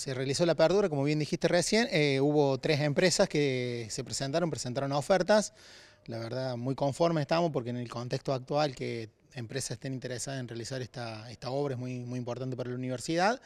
se realizó la perdura, como bien dijiste recién, eh, hubo tres empresas que se presentaron, presentaron ofertas, la verdad muy conformes estamos porque en el contexto actual que empresas estén interesadas en realizar esta, esta obra es muy, muy importante para la universidad.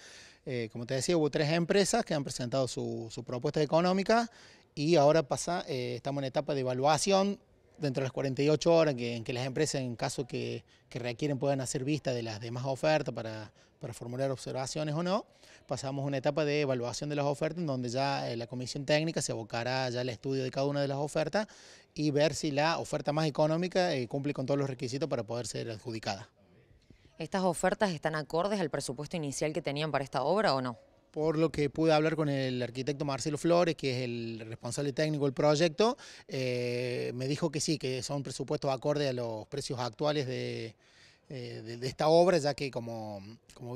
Eh, como te decía, hubo tres empresas que han presentado su, propuesta económica y ahora pasa, eh, estamos en etapa de evaluación dentro de las 48 horas en que las empresas, en caso que, requieren, puedan hacer vista de las demás ofertas para, formular observaciones o no, pasamos una etapa de evaluación de las ofertas en donde ya eh, la comisión técnica se abocará ya al estudio de cada una de las ofertas y ver si la oferta más económica eh, cumple con todos los requisitos para poder ser adjudicada. ¿Estas ofertas están acordes al presupuesto inicial que tenían para esta obra o no? por lo que pude hablar con el arquitecto Marcelo Flores, que es el responsable técnico del proyecto, eh, me dijo que sí, que son presupuestos acorde a los precios actuales de, eh, esta obra, ya que como,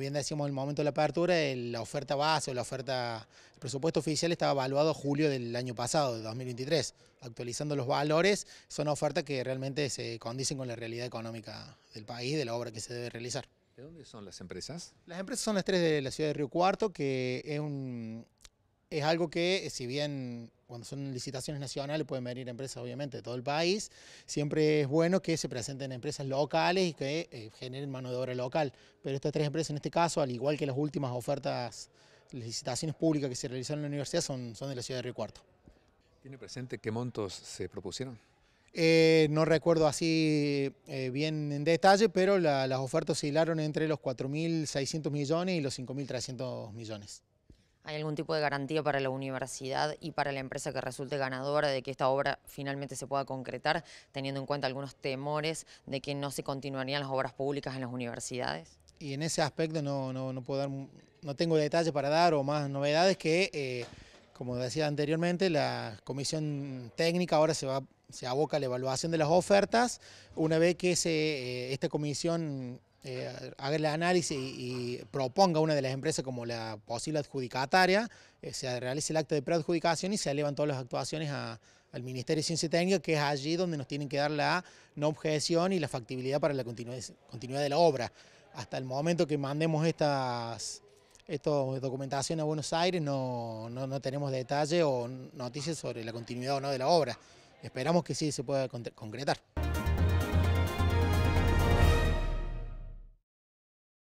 bien decíamos en el momento de la apertura, la oferta base o la oferta, el presupuesto oficial estaba evaluado julio del año pasado, de 2023. Actualizando los valores, son ofertas que realmente se condicen con la realidad económica del país, de la obra que se debe realizar. ¿De dónde son las empresas? Las empresas son las tres de la ciudad de Río Cuarto, que es, algo que, eh, si bien cuando son licitaciones nacionales pueden venir empresas obviamente de todo el país, siempre es bueno que se presenten empresas locales y que eh, generen mano de obra local. Pero estas tres empresas en este caso, al igual que las últimas ofertas, licitaciones públicas que se realizaron en la universidad, son, son de la ciudad de Río Cuarto. ¿Tiene presente qué montos se propusieron? Eh, no recuerdo así eh, bien en detalle, pero las ofertas oscilaron entre los 4.600 millones y los 5.300 millones. ¿Hay algún tipo de garantía para la universidad y para la empresa que resulte ganadora de que esta obra finalmente se pueda concretar, teniendo en cuenta algunos temores de que no se continuarían las obras públicas en las universidades? Y en ese aspecto no, puedo dar, no tengo detalles para dar o más novedades que, eh, como decía anteriormente, la comisión técnica ahora se va se aboca la evaluación de las ofertas. Una vez que eh, esta comisión eh, haga el análisis y, proponga una de las empresas como la posible adjudicataria, eh, se realice el acto de preadjudicación y se elevan todas las actuaciones al Ministerio de Ciencia y Técnica, que es allí donde nos tienen que dar la no objeción y la factibilidad para la continuidad, de la obra. Hasta el momento que mandemos estas esta documentación a Buenos Aires no, no tenemos detalle o noticias sobre la continuidad o no de la obra. Esperamos que sí se pueda concretar.